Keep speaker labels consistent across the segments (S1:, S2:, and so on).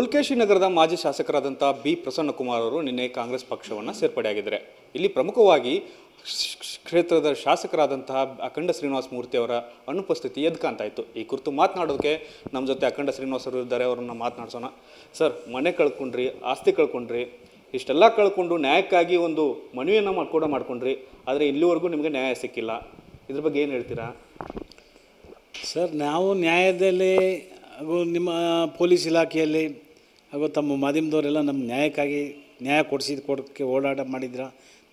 S1: ಪುಲ್ಕೇಶಿ ನಗರದ ಮಾಜಿ ಶಾಸಕರಾದಂಥ ಬಿ ಪ್ರಸನ್ನಕುಮಾರ್ ಅವರು ನಿನ್ನೆ ಕಾಂಗ್ರೆಸ್ ಪಕ್ಷವನ್ನು ಸೇರ್ಪಡೆಯಾಗಿದ್ದಾರೆ ಇಲ್ಲಿ ಪ್ರಮುಖವಾಗಿ ಕ್ಷೇತ್ರದ ಶಾಸಕರಾದಂತಹ ಅಖಂಡ ಶ್ರೀನಿವಾಸ ಮೂರ್ತಿ ಅವರ ಅನುಪಸ್ಥಿತಿ ಇತ್ತು ಈ ಕುರಿತು ಮಾತನಾಡೋದಕ್ಕೆ ನಮ್ಮ ಜೊತೆ ಅಖಂಡ ಶ್ರೀನಿವಾಸ್ ಅವರು ಇದ್ದಾರೆ ಅವರನ್ನು ಮಾತನಾಡಿಸೋಣ ಸರ್ ಮನೆ ಕಳ್ಕೊಂಡ್ರಿ ಆಸ್ತಿ ಕಳ್ಕೊಂಡ್ರಿ ಇಷ್ಟೆಲ್ಲ ಕಳ್ಕೊಂಡು ನ್ಯಾಯಕ್ಕಾಗಿ ಒಂದು ಮನವಿಯನ್ನು ಕೂಡ ಮಾಡ್ಕೊಂಡ್ರಿ ಆದರೆ ಇಲ್ಲಿವರೆಗೂ ನಿಮಗೆ ನ್ಯಾಯ ಸಿಕ್ಕಿಲ್ಲ ಇದ್ರ ಬಗ್ಗೆ ಏನು ಹೇಳ್ತೀರಾ
S2: ಸರ್ ನಾವು ನ್ಯಾಯದಲ್ಲಿ ನಿಮ್ಮ ಪೊಲೀಸ್ ಇಲಾಖೆಯಲ್ಲಿ ಹಾಗೂ ತಮ್ಮ ಮಾಧ್ಯಮದವರೆಲ್ಲ ನಮ್ಮ ನ್ಯಾಯಕ್ಕಾಗಿ ನ್ಯಾಯ ಕೊಡಿಸಿದ ಕೊಡೋಕ್ಕೆ ಓಡಾಟ ಮಾಡಿದ್ರ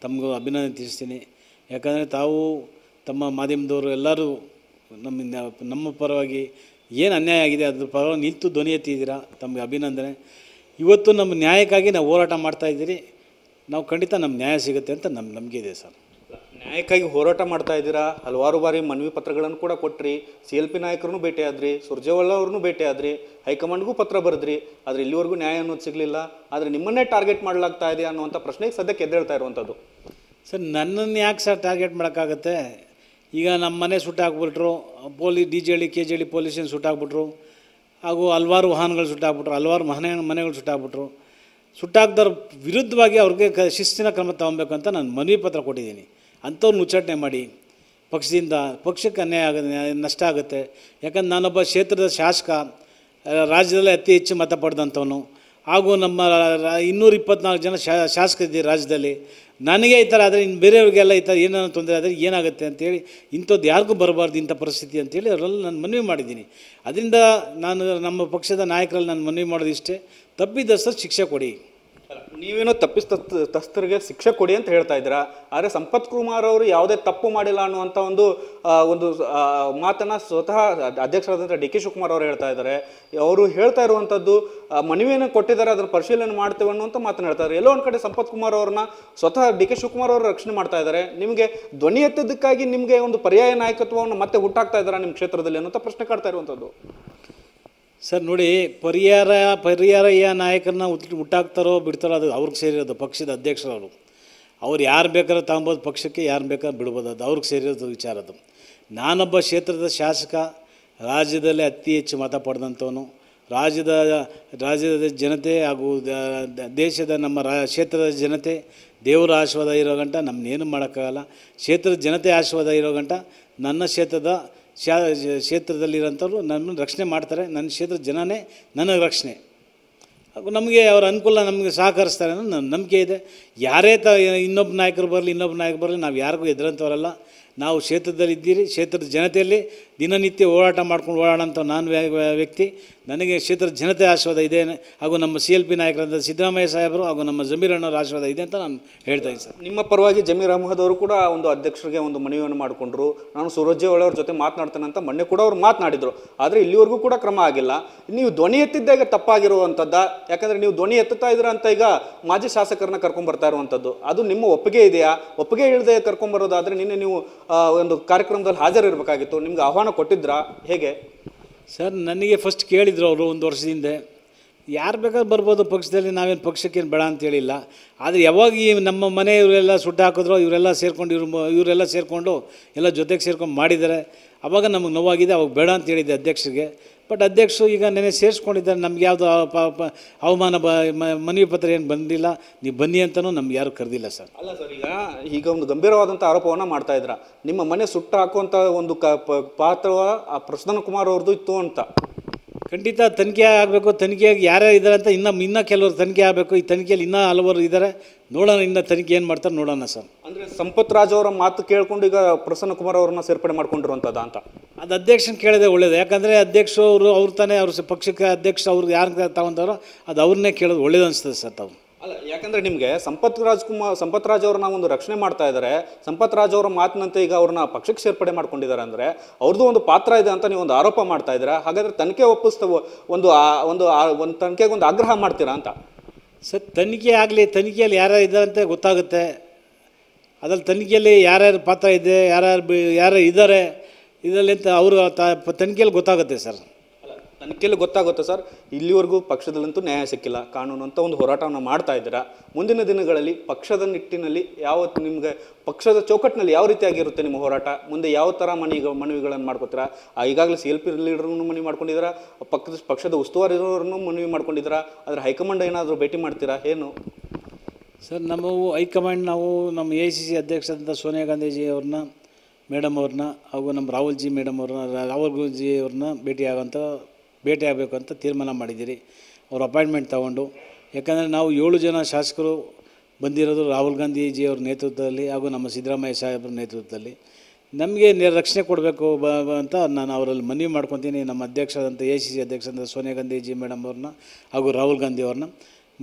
S2: ತಮಗೂ ಅಭಿನಂದನೆ ತಿಳಿಸ್ತೀನಿ ಯಾಕಂದರೆ ತಾವು ತಮ್ಮ ಮಾಧ್ಯಮದವರು ಎಲ್ಲರೂ ನಮ್ಮ ನಮ್ಮ ಪರವಾಗಿ ಏನು ಅನ್ಯಾಯ ಆಗಿದೆ ಅದ್ರ ಪರವಾಗಿ ನಿಂತು ಧ್ವನಿ ಎತ್ತಿದ್ದೀರಾ ತಮಗೆ ಅಭಿನಂದನೆ ಇವತ್ತು ನಮ್ಮ ನ್ಯಾಯಕ್ಕಾಗಿ ನಾವು ಹೋರಾಟ ಮಾಡ್ತಾಯಿದ್ದೀರಿ ನಾವು ಖಂಡಿತ ನಮ್ಮ ನ್ಯಾಯ ಸಿಗುತ್ತೆ ಅಂತ ನಮ್ಮ ನಂಬಿಕೆ ಇದೆ ಸರ್ ನ್ಯಾಯಕ್ಕಾಗಿ ಹೋರಾಟ ಮಾಡ್ತಾ ಇದ್ದೀರಾ ಹಲವಾರು ಬಾರಿ ಮನವಿ ಪತ್ರಗಳನ್ನು ಕೂಡ
S1: ಕೊಟ್ಟ್ರಿ ಸಿ ಎಲ್ ಪಿ ನಾಯಕರನ್ನು ಭೇಟಿಯಾದ್ರಿ ಸುರ್ಜೇವಾಲ ಅವ್ರನ್ನೂ ಭೇಟಿಯಾದ್ರಿ ಹೈಕಮಾಂಡ್ಗೂ ಪತ್ರ ಬರೆದ್ರಿ ಆದರೆ ಇಲ್ಲಿವರೆಗೂ ನ್ಯಾಯ ಅನ್ನೋದು ಸಿಗಲಿಲ್ಲ ಆದರೆ ನಿಮ್ಮನ್ನೇ ಟಾರ್ಗೆಟ್ ಮಾಡಲಾಗ್ತಾ ಇದೆ ಅನ್ನುವಂಥ ಪ್ರಶ್ನೆಗೆ ಸದ್ಯಕ್ಕೆ ಎದ್ದೇಳ್ತಾ ಇರುವಂಥದ್ದು
S2: ಸರ್ ನನ್ನನ್ನು ಯಾಕೆ ಸರ್ ಟಾರ್ಗೆಟ್ ಮಾಡೋಕ್ಕಾಗತ್ತೆ ಈಗ ನಮ್ಮ ಮನೆ ಸುಟ್ಟಾಕ್ಬಿಟ್ರು police D J D K G D ಪೊಲೀಸನ್ನು ಸುಟ್ಟಾಕ್ಬಿಟ್ರು ಹಾಗೂ ಹಲವಾರು ವಾಹನಗಳು ಸುಟ್ಟಾಕ್ಬಿಟ್ರು ಹಲವಾರು ಮನೆ ಮನೆಗಳು ಸುಟ್ಟಾಕ್ಬಿಟ್ರು ಸುಟ್ಟಾಕ್ದವ್ರ ವಿರುದ್ಧವಾಗಿ ಅವ್ರಿಗೆ ಕ ಶಿಸ್ತಿನ ಕ್ರಮ ತಗೊಬೇಕು ಅಂತ ನಾನು ಮನವಿ ಪತ್ರ ಕೊಟ್ಟಿದ್ದೀನಿ ಅಂಥವ್ರನ್ನ ಉಚ್ಚಾಟನೆ ಮಾಡಿ ಪಕ್ಷದಿಂದ ಪಕ್ಷಕ್ಕೆ ಅನ್ಯಾಯ ಆಗ ನಷ್ಟ ಆಗುತ್ತೆ ಯಾಕಂದ್ರೆ ನಾನೊಬ್ಬ ಕ್ಷೇತ್ರದ ಶಾಸಕ ರಾಜ್ಯದಲ್ಲೇ ಅತಿ ಹೆಚ್ಚು ಮತ ಪಡೆದಂಥವನು ಹಾಗೂ ನಮ್ಮ ಇನ್ನೂರು ಇಪ್ಪತ್ನಾಲ್ಕು ಜನ ಶಾ ಇದ್ದೀವಿ ರಾಜ್ಯದಲ್ಲಿ ನನಗೆ ಈ ಥರ ಆದರೆ ಇನ್ನು ಬೇರೆಯವ್ರಿಗೆಲ್ಲ ಈ ಥರ ಏನೇನೋ ತೊಂದರೆ ಆದರೆ ಏನಾಗುತ್ತೆ ಅಂತೇಳಿ ಇಂಥದ್ದು ಯಾರಿಗೂ ಬರಬಾರ್ದು ಇಂಥ ಪರಿಸ್ಥಿತಿ ಅಂತೇಳಿ ಅವರಲ್ಲಿ ನಾನು ಮನವಿ ಮಾಡಿದ್ದೀನಿ ಅದರಿಂದ ನಾನು ನಮ್ಮ ಪಕ್ಷದ ನಾಯಕರಲ್ಲಿ ನಾನು ಮನವಿ ಮಾಡೋದು ಇಷ್ಟೇ ತಪ್ಪಿದ್ದಷ್ಟು ಶಿಕ್ಷೆ ಕೊಡಿ ನೀವೇನೋ ತಪ್ಪಿಸ್ ತಸ್ತರಿಗೆ ಶಿಕ್ಷೆ ಕೊಡಿ ಅಂತ ಹೇಳ್ತಾ
S1: ಇದ್ದೀರಾ ಆದರೆ ಸಂಪತ್ ಕುಮಾರ್ ಅವರು ಯಾವುದೇ ತಪ್ಪು ಮಾಡಿಲ್ಲ ಅನ್ನುವಂಥ ಒಂದು ಒಂದು ಮಾತನ್ನು ಸ್ವತಃ ಅಧ್ಯಕ್ಷರಾದಂಥ ಡಿ ಕೆ ಶಿವಕುಮಾರ್ ಅವರು ಹೇಳ್ತಾ ಇದ್ದಾರೆ ಅವರು ಹೇಳ್ತಾ ಇರುವಂಥದ್ದು ಮನವಿಯನ್ನು ಕೊಟ್ಟಿದ್ದಾರೆ ಅದನ್ನು ಪರಿಶೀಲನೆ ಮಾಡ್ತೇವೆ ಅನ್ನುವಂಥ ಮಾತನ್ನು ಹೇಳ್ತಾ ಎಲ್ಲೋ ಒಂದು ಕಡೆ ಸಂಪತ್ ಕುಮಾರ್ ಅವ್ರನ್ನ ಸ್ವತಃ ಡಿ ಕೆ ಶಿವಕುಮಾರ್ ಅವರು ರಕ್ಷಣೆ ಮಾಡ್ತಾ ಇದ್ದಾರೆ ನಿಮಗೆ ಧ್ವನಿ ಎತ್ತದಕ್ಕಾಗಿ ನಿಮಗೆ ಒಂದು ಪರ್ಯಾಯ ನಾಯಕತ್ವವನ್ನು ಮತ್ತೆ ಹುಟ್ಟಾಕ್ತಾ ಇದ್ದಾರೆ
S2: ನಿಮ್ಮ ಕ್ಷೇತ್ರದಲ್ಲಿ ಅನ್ನೋಂಥ ಪ್ರಶ್ನೆ ಕಾಡ್ತಾ ಇರುವಂಥದ್ದು ಸರ್ ನೋಡಿ ಪರಿಹಾರ ಪರಿಹಾರಯ್ಯ ನಾಯಕರನ್ನ ಉತ್ ಹುಟ್ಟಾಕ್ತಾರೋ ಬಿಡ್ತಾರೋ ಅದು ಅವ್ರಿಗೆ ಸೇರಿರೋದು ಪಕ್ಷದ ಅಧ್ಯಕ್ಷರವರು ಅವ್ರು ಯಾರು ಬೇಕಾದ್ರೂ ತಗೊಬೋದು ಪಕ್ಷಕ್ಕೆ ಯಾರು ಬೇಕಾದ್ರೂ ಬಿಡ್ಬೋದು ಅದು ಅವ್ರಿಗೆ ಸೇರಿರೋದು ವಿಚಾರ ಅದು ನಾನೊಬ್ಬ ಕ್ಷೇತ್ರದ ಶಾಸಕ ರಾಜ್ಯದಲ್ಲಿ ಅತಿ ಹೆಚ್ಚು ಮತ ಪಡೆದಂಥವನು ರಾಜ್ಯದ ರಾಜ್ಯದ ಜನತೆ ಹಾಗೂ ದೇಶದ ನಮ್ಮ ರಾ ಕ್ಷೇತ್ರದ ಜನತೆ ದೇವರ ಆಶೀರ್ವಾದ ಇರೋ ಗಂಟ ನಮ್ಮನ್ನೇನು ಮಾಡೋಕ್ಕಾಗಲ್ಲ ಕ್ಷೇತ್ರದ ಜನತೆ ಆಶೀರ್ವಾದ ಇರೋ ಗಂಟ ನನ್ನ ಕ್ಷೇತ್ರದ ಶಾ ಕ್ಷೇತ್ರದಲ್ಲಿರೋಂಥವ್ರು ನನ್ನ ರಕ್ಷಣೆ ಮಾಡ್ತಾರೆ ನನ್ನ ಕ್ಷೇತ್ರದ ಜನನೇ ನನ್ನ ರಕ್ಷಣೆ ಹಾಗೂ ನಮಗೆ ಅವರ ಅನುಕೂಲ ನಮಗೆ ಸಹಕರಿಸ್ತಾರೆ ಅನ್ನೋ ನನ್ನ ನಂಬಿಕೆ ಇದೆ ಯಾರೇ ತ ಇನ್ನೊಬ್ಬ ನಾಯಕರು ಬರಲಿ ಇನ್ನೊಬ್ಬ ನಾಯಕರು ಬರಲಿ ನಾವು ಯಾರಿಗೂ ಎದುರಂಥವರಲ್ಲ ನಾವು ಕ್ಷೇತ್ರದಲ್ಲಿ ಇದ್ದೀರಿ ಕ್ಷೇತ್ರದ ಜನತೆಯಲ್ಲಿ ದಿನನಿತ್ಯ ಹೋರಾಟ ಮಾಡ್ಕೊಂಡು ಓಡಾಡೋಂಥ ನಾನು ವ್ಯಕ್ತಿ ನನಗೆ ಕ್ಷೇತ್ರದ ಜನತೆ ಆಶೀರ್ವಾದ ಇದೆ ಹಾಗೂ ನಮ್ಮ ಸಿ ಎಲ್ ಪಿ ನಾಯಕರಾದ ಸಿದ್ದರಾಮಯ್ಯ ಸಾಹೇಬರು ಹಾಗೂ ನಮ್ಮ ಅಣ್ಣವ್ರ ಆಶೀರ್ವಾದ ಇದೆ ಅಂತ ನಾನು ಹೇಳ್ತಾ ಇದ್ದೀನಿ ಸರ್ ನಿಮ್ಮ
S1: ಪರವಾಗಿ ಜಮೀರ್ ಅಹಮದ್ ಅವರು ಕೂಡ ಒಂದು ಅಧ್ಯಕ್ಷರಿಗೆ ಒಂದು ಮನವಿಯನ್ನು ಮಾಡಿಕೊಂಡ್ರು ನಾನು ಸುರಜ್ಜೇವಾಳವ್ರ ಜೊತೆ ಮಾತನಾಡ್ತೇನೆ ಅಂತ ಮೊನ್ನೆ ಕೂಡ ಅವರು ಮಾತನಾಡಿದರು ಆದರೆ ಇಲ್ಲಿವರೆಗೂ ಕೂಡ ಕ್ರಮ ಆಗಿಲ್ಲ ನೀವು ಧ್ವನಿ ಎತ್ತಿದ್ದಾಗ ತಪ್ಪಾಗಿರುವಂಥದ್ದ ಯಾಕಂದರೆ ನೀವು ಧ್ವನಿ ಎತ್ತುತ್ತಾ ಇದ್ರ ಅಂತ ಈಗ ಮಾಜಿ ಶಾಸಕರನ್ನ ಕರ್ಕೊಂಡ್ಬರ್ತಾರೆ ಬರ್ತಾ ಇರುವಂಥದ್ದು ಅದು ನಿಮ್ಮ ಒಪ್ಪಿಗೆ ಇದೆಯಾ ಒಪ್ಪಿಗೆ ಇಲ್ಲದೆ ಕರ್ಕೊಂಬರೋದಾದರೆ ನಿನ್ನೆ ನೀವು ಒಂದು ಕಾರ್ಯಕ್ರಮದಲ್ಲಿ ಹಾಜರಿರಬೇಕಾಗಿತ್ತು ನಿಮ್ಗೆ ಆಹ್ವಾನ
S2: ಕೊಟ್ಟಿದ್ರಾ ಹೇಗೆ ಸರ್ ನನಗೆ ಫಸ್ಟ್ ಕೇಳಿದರು ಅವರು ಒಂದು ವರ್ಷದಿಂದ ಹಿಂದೆ ಯಾರು ಬೇಕಾದ್ರೂ ಬರ್ಬೋದು ಪಕ್ಷದಲ್ಲಿ ನಾವೇನು ಪಕ್ಷಕ್ಕೇನು ಬೇಡ ಅಂತ ಹೇಳಿಲ್ಲ ಆದರೆ ಯಾವಾಗ ಈ ನಮ್ಮ ಮನೆ ಇವರೆಲ್ಲ ಸುಟ್ಟು ಹಾಕಿದ್ರು ಇವರೆಲ್ಲ ಸೇರಿಕೊಂಡು ಇವ್ರ ಇವರೆಲ್ಲ ಸೇರಿಕೊಂಡು ಎಲ್ಲ ಜೊತೆಗೆ ಸೇರ್ಕೊಂಡು ಮಾಡಿದ್ದಾರೆ ಆವಾಗ ನಮಗೆ ನೋವಾಗಿದೆ ಅವಾಗ ಬೇಡ ಅಂತ ಹೇಳಿದ್ದೆ ಅಧ್ಯಕ್ಷರಿಗೆ ಬಟ್ ಅಧ್ಯಕ್ಷರು ಈಗ ನೆನೆ ಸೇರಿಸ್ಕೊಂಡಿದ್ದಾರೆ ನಮ್ಗೆ ಯಾವುದು ಅವಮಾನ ಬ ಮನವಿ ಪತ್ರ ಏನು ಬಂದಿಲ್ಲ ನೀವು ಬನ್ನಿ ಅಂತಲೂ ನಮ್ಗೆ ಯಾರು ಕರೆದಿಲ್ಲ ಸರ್
S1: ಅಲ್ಲ ಸರ್ ಈಗ ಈಗ ಒಂದು ಗಂಭೀರವಾದಂಥ ಆರೋಪವನ್ನು ಮಾಡ್ತಾ ಇದ್ರ ನಿಮ್ಮ ಮನೆ ಸುಟ್ಟ ಹಾಕುವಂಥ ಒಂದು ಕ ಪಾತ್ರ
S2: ಆ ಪ್ರಸನ್ನ ಕುಮಾರ್ ಅವ್ರದ್ದು ಇತ್ತು ಅಂತ ಖಂಡಿತ ತನಿಖೆ ಆಗಬೇಕು ತನಿಖೆಯಾಗಿ ಯಾರ್ಯಾರು ಇದ್ದಾರೆ ಅಂತ ಇನ್ನೂ ಇನ್ನೂ ಕೆಲವರು ತನಿಖೆ ಆಗಬೇಕು ಈ ತನಿಖೆಯಲ್ಲಿ ಇನ್ನೂ ಹಲವರು ಇದ್ದಾರೆ ನೋಡೋಣ ಇನ್ನು ತನಿಖೆ ಏನು ಮಾಡ್ತಾರೆ ನೋಡೋಣ ಸರ್
S1: ಅಂದರೆ ಸಂಪತ್ ರಾಜ್ ಅವರ ಮಾತು ಕೇಳಿಕೊಂಡು ಈಗ ಪ್ರಸನ್ನ ಕುಮಾರ್ ಅವ್ರನ್ನ ಸೇರ್ಪಡೆ ಮಾಡ್ಕೊಂಡಿರುವಂಥದ್ದು ಅಂತ
S2: ಅದು ಅಧ್ಯಕ್ಷನ ಕೇಳಿದೆ ಒಳ್ಳೇದು ಯಾಕಂದರೆ ಅಧ್ಯಕ್ಷರು ಅವರು ಅವ್ರು ತಾನೇ ಅವ್ರ ಪಕ್ಷಕ್ಕೆ ಅಧ್ಯಕ್ಷ ಅವ್ರಿಗೆ ಯಾರು ತಗೊಂಡವರು ಅದು ಅವ್ರನ್ನೇ ಕೇಳೋದು ಒಳ್ಳೇದು ಅನಿಸ್ತದೆ ಸರ್ ತಾವು
S1: ಅಲ್ಲ ಯಾಕಂದರೆ ನಿಮಗೆ ಸಂಪತ್ ರಾಜ್ಕುಮಾರ್ ಸಂಪತ್ ರಾಜ್ ಅವ್ರನ್ನ ಒಂದು ರಕ್ಷಣೆ ಮಾಡ್ತಾ ಇದ್ದಾರೆ ಸಂಪತ್ ರಾಜ್ ಅವರ ಮಾತಿನಂತೆ ಈಗ ಅವ್ರನ್ನ ಪಕ್ಷಕ್ಕೆ ಸೇರ್ಪಡೆ ಮಾಡ್ಕೊಂಡಿದ್ದಾರೆ ಅಂದರೆ ಅವ್ರದ್ದು ಒಂದು ಪಾತ್ರ ಇದೆ ಅಂತ ನೀವು ಒಂದು ಆರೋಪ ಮಾಡ್ತಾ ಇದ್ದೀರಾ ಹಾಗಾದರೆ ತನಿಖೆ ಒಪ್ಪಿಸ್ತವ ಒಂದು ಒಂದು ಒಂದು ತನಿಖೆಗೆ ಒಂದು
S2: ಆಗ್ರಹ ಮಾಡ್ತೀರಾ ಅಂತ ಸರ್ ತನಿಖೆ ಆಗಲಿ ತನಿಖೆಯಲ್ಲಿ ಯಾರ್ಯಾರು ಇದ್ದಾರಂತೆ ಗೊತ್ತಾಗುತ್ತೆ ಅದ್ರಲ್ಲಿ ತನಿಖೆಯಲ್ಲಿ ಯಾರ್ಯಾರು ಪಾತ್ರ ಇದೆ ಯಾರ್ಯಾರು ಯಾರ್ಯಾರು ಇದ್ದಾರೆ ಇದರಲ್ಲಿ ಎಂತ ಅವರು ತನಿಖೆಯಲ್ಲಿ ಗೊತ್ತಾಗುತ್ತೆ ಸರ್
S1: ತನಿಖೆಯಲ್ಲಿ ಗೊತ್ತಾಗುತ್ತೆ ಸರ್ ಇಲ್ಲಿವರೆಗೂ ಪಕ್ಷದಲ್ಲಂತೂ ನ್ಯಾಯ ಸಿಕ್ಕಿಲ್ಲ ಕಾನೂನು ಅಂತ ಒಂದು ಹೋರಾಟವನ್ನು ಮಾಡ್ತಾ ಇದ್ದೀರಾ ಮುಂದಿನ ದಿನಗಳಲ್ಲಿ ಪಕ್ಷದ ನಿಟ್ಟಿನಲ್ಲಿ ಯಾವ ನಿಮಗೆ ಪಕ್ಷದ ಚೌಕಟ್ಟಿನಲ್ಲಿ ಯಾವ ರೀತಿಯಾಗಿರುತ್ತೆ ನಿಮ್ಮ ಹೋರಾಟ ಮುಂದೆ ಯಾವ ಥರ ಮನೆ ಮನವಿಗಳನ್ನು ಮಾಡ್ಕೋತೀರಾ ಈಗಾಗಲೇ ಸಿ ಎಲ್ ಪಿ ಲೀಡರ್ನು ಮನವಿ ಮಾಡ್ಕೊಂಡಿದ್ದೀರಾ ಪಕ್ಷದ ಪಕ್ಷದ ಉಸ್ತುವಾರಿರೋರನ್ನು ಮನವಿ ಮಾಡ್ಕೊಂಡಿದ್ದೀರಾ ಆದರೆ ಹೈಕಮಾಂಡ್ ಏನಾದರೂ ಭೇಟಿ ಮಾಡ್ತೀರಾ ಏನು
S2: ಸರ್ ನಮ್ಮ ಹೈಕಮಾಂಡ್ ನಾವು ನಮ್ಮ ಎ ಸಿ ಸಿ ಅಧ್ಯಕ್ಷರಾದಂಥ ಸೋನಿಯಾ ಗಾಂಧೀಜಿ ಅವ್ರನ್ನ ಮೇಡಮ್ ಅವ್ರನ್ನ ಹಾಗೂ ನಮ್ಮ ರಾಹುಲ್ ಜಿ ಮೇಡಮ್ ಅವ್ರನ್ನ ರಾಹುಲ್ ಗುರುಜಿ ಅವ್ರನ್ನ ಭೇಟಿ ಆಗೋಂಥ ಅಂತ ತೀರ್ಮಾನ ಮಾಡಿದ್ದೀರಿ ಅವ್ರ ಅಪಾಯಿಂಟ್ಮೆಂಟ್ ತಗೊಂಡು ಯಾಕಂದರೆ ನಾವು ಏಳು ಜನ ಶಾಸಕರು ಬಂದಿರೋದು ರಾಹುಲ್ ಗಾಂಧೀಜಿಯವ್ರ ನೇತೃತ್ವದಲ್ಲಿ ಹಾಗೂ ನಮ್ಮ ಸಿದ್ದರಾಮಯ್ಯ ಸಾಹೇಬ್ರ ನೇತೃತ್ವದಲ್ಲಿ ನಮಗೆ ನೇ ರಕ್ಷಣೆ ಕೊಡಬೇಕು ಬ ಅಂತ ನಾನು ಅವರಲ್ಲಿ ಮನವಿ ಮಾಡ್ಕೊತೀನಿ ನಮ್ಮ ಅಧ್ಯಕ್ಷರಾದಂಥ ಎ ಸಿ ಸಿ ಅಧ್ಯಕ್ಷರಂತ ಸೋನಿಯಾ ಗಾಂಧೀಜಿ ಮೇಡಮ್ ಅವ್ರನ್ನ ಹಾಗೂ ರಾಹುಲ್ ಗಾಂಧಿ ಅವ್ರನ್ನ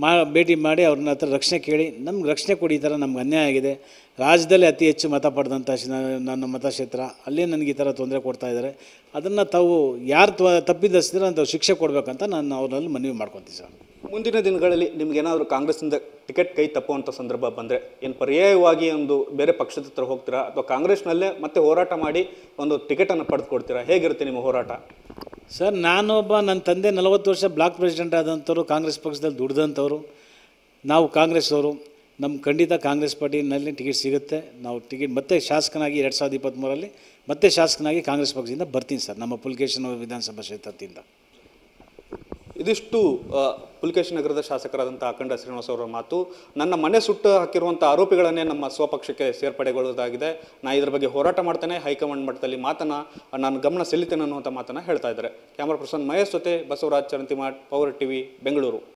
S2: ಮಾ ಭೇಟಿ ಮಾಡಿ ಅವ್ರನ್ನ ಹತ್ರ ರಕ್ಷಣೆ ಕೇಳಿ ನಮ್ಗೆ ರಕ್ಷಣೆ ಕೊಡಿ ಈ ಥರ ನಮ್ಗೆ ಅನ್ಯಾಯ ಆಗಿದೆ ರಾಜ್ಯದಲ್ಲಿ ಅತಿ ಹೆಚ್ಚು ಮತ ಪಡೆದಂಥ ನನ್ನ ಮತಕ್ಷೇತ್ರ ಅಲ್ಲೇ ನನಗೆ ಈ ಥರ ತೊಂದರೆ ಕೊಡ್ತಾ ಇದ್ದಾರೆ ಅದನ್ನು ತಾವು ಯಾರು ತ ತಪ್ಪಿದಸ್ತಿದ್ರೆ ಅಂತ ಶಿಕ್ಷೆ ಕೊಡಬೇಕಂತ ನಾನು ಅವ್ರಲ್ಲಿ ಮನವಿ ಮಾಡ್ಕೊತೀನಿ ಸರ್
S1: ಮುಂದಿನ ದಿನಗಳಲ್ಲಿ ನಿಮ್ಗೇನಾದರೂ ಕಾಂಗ್ರೆಸ್ನಿಂದ ಟಿಕೆಟ್ ಕೈ ತಪ್ಪುವಂಥ ಸಂದರ್ಭ ಬಂದರೆ ಏನು ಪರ್ಯಾಯವಾಗಿ ಒಂದು ಬೇರೆ ಪಕ್ಷದ ಹತ್ರ ಹೋಗ್ತೀರಾ ಅಥವಾ ಕಾಂಗ್ರೆಸ್ನಲ್ಲೇ ಮತ್ತೆ ಹೋರಾಟ ಮಾಡಿ ಒಂದು ಟಿಕೆಟನ್ನು ಪಡೆದುಕೊಡ್ತೀರಾ
S2: ಹೇಗಿರುತ್ತೆ ನಿಮ್ಮ ಹೋರಾಟ ಸರ್ ನಾನೊಬ್ಬ ನನ್ನ ತಂದೆ ನಲವತ್ತು ವರ್ಷ ಬ್ಲಾಕ್ ಪ್ರೆಸಿಡೆಂಟ್ ಆದಂಥವ್ರು ಕಾಂಗ್ರೆಸ್ ಪಕ್ಷದಲ್ಲಿ ದುಡ್ದಂಥವ್ರು ನಾವು ಅವರು ನಮ್ಮ ಖಂಡಿತ ಕಾಂಗ್ರೆಸ್ ಪಾರ್ಟಿನಲ್ಲಿ ಟಿಕೆಟ್ ಸಿಗುತ್ತೆ ನಾವು ಟಿಕೆಟ್ ಮತ್ತೆ ಶಾಸಕನಾಗಿ ಎರಡು ಸಾವಿರದ ಇಪ್ಪತ್ತ್ಮೂರಲ್ಲಿ ಮತ್ತೆ ಶಾಸಕನಾಗಿ ಕಾಂಗ್ರೆಸ್ ಪಕ್ಷದಿಂದ ಬರ್ತೀನಿ ಸರ್ ನಮ್ಮ ಅಪ್ಲಿಕೇಶನ್ ವಿಧಾನಸಭಾ ಕ್ಷೇತ್ರದಿಂದ ಇದಿಷ್ಟು
S1: ಪುಲಿಕೇಶ್ ನಗರದ ಶಾಸಕರಾದಂಥ ಅಖಂಡ ಶ್ರೀನಿವಾಸ ಅವರ ಮಾತು ನನ್ನ ಮನೆ ಸುಟ್ಟು ಹಾಕಿರುವಂಥ ಆರೋಪಿಗಳನ್ನೇ ನಮ್ಮ ಸ್ವಪಕ್ಷಕ್ಕೆ ಸೇರ್ಪಡೆಗೊಳ್ಳುವುದಾಗಿದೆ ನಾನು ಇದ್ರ ಬಗ್ಗೆ ಹೋರಾಟ ಮಾಡ್ತೇನೆ ಹೈಕಮಾಂಡ್ ಮಟ್ಟದಲ್ಲಿ ಮಾತನ್ನ ನಾನು ಗಮನ ಸೆಲ್ಲುತ್ತೇನೆ ಅನ್ನುವಂಥ ಮಾತನ್ನು ಹೇಳ್ತಾ ಇದ್ದಾರೆ ಕ್ಯಾಮ್ರಾ ಪರ್ಸನ್ ಮಹೇಶ್ ಜೊತೆ ಬಸವರಾಜ್ ಚರಂತಿಮಾಡ್ ಪವರ್ ಟಿವಿ ಬೆಂಗಳೂರು